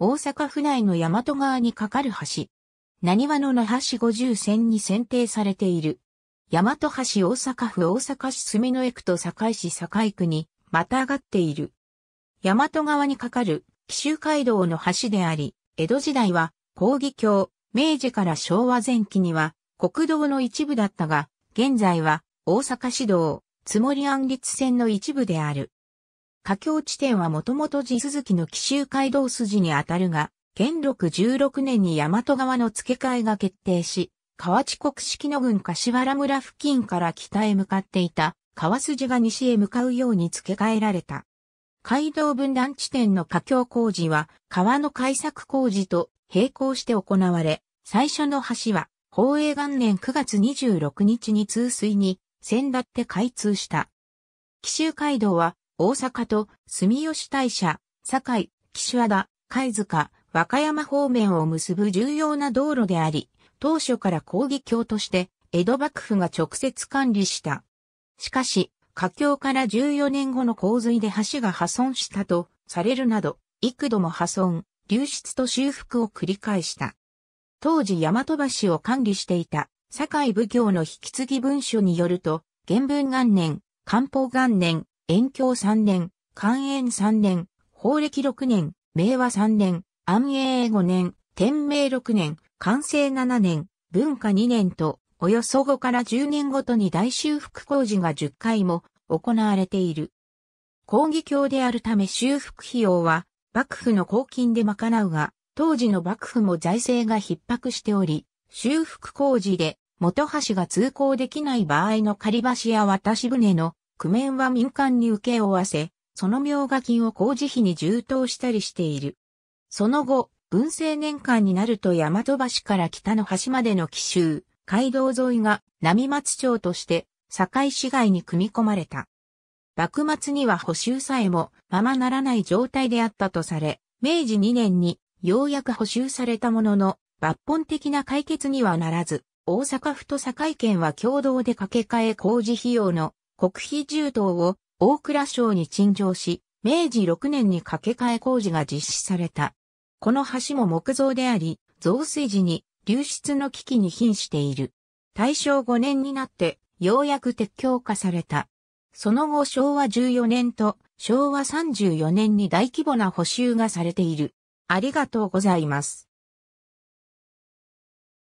大阪府内の大和川に架かる橋。何話の那覇市50線に選定されている。大和橋大阪府大阪市住之江区と堺市堺区にまたがっている。大和川に架かる紀州街道の橋であり、江戸時代は広義橋、明治から昭和前期には国道の一部だったが、現在は大阪市道、つもり安立線の一部である。河僑地点はもともと地続きの紀州街道筋にあたるが、元禄16年に大和川の付け替えが決定し、河内国式の郡柏原村付近から北へ向かっていた川筋が西へ向かうように付け替えられた。街道分断地点の河橋工事は川の開作工事と並行して行われ、最初の橋は宝永元年9月26日に通水に先立って開通した。紀州街道は大阪と住吉大社、堺、岸和田、貝塚、和歌山方面を結ぶ重要な道路であり、当初から抗議橋として江戸幕府が直接管理した。しかし、架橋から14年後の洪水で橋が破損したとされるなど、幾度も破損、流出と修復を繰り返した。当時大和橋を管理していた、堺武教の引き継ぎ文書によると、元文元年、官方元年、延享3年、寛延3年、法暦6年、明和3年、安永5年、天明6年、寛政7年、文化2年と、およそ5から10年ごとに大修復工事が10回も行われている。講義教であるため修復費用は幕府の公金で賄うが、当時の幕府も財政が逼迫しており、修復工事で元橋が通行できない場合の仮橋や渡し船の工面は民間に受け負わせ、その名画金を工事費に充当したりしている。その後、文政年間になると大和橋から北の端までの奇襲、街道沿いが並松町として堺市街に組み込まれた。幕末には補修さえもままならない状態であったとされ、明治2年にようやく補修されたものの、抜本的な解決にはならず、大阪府と堺県は共同で掛け替え工事費用の国費重刀を大蔵省に陳情し、明治6年に架け替え工事が実施された。この橋も木造であり、増水時に流出の危機に瀕している。大正5年になってようやく鉄橋化された。その後昭和14年と昭和34年に大規模な補修がされている。ありがとうございます。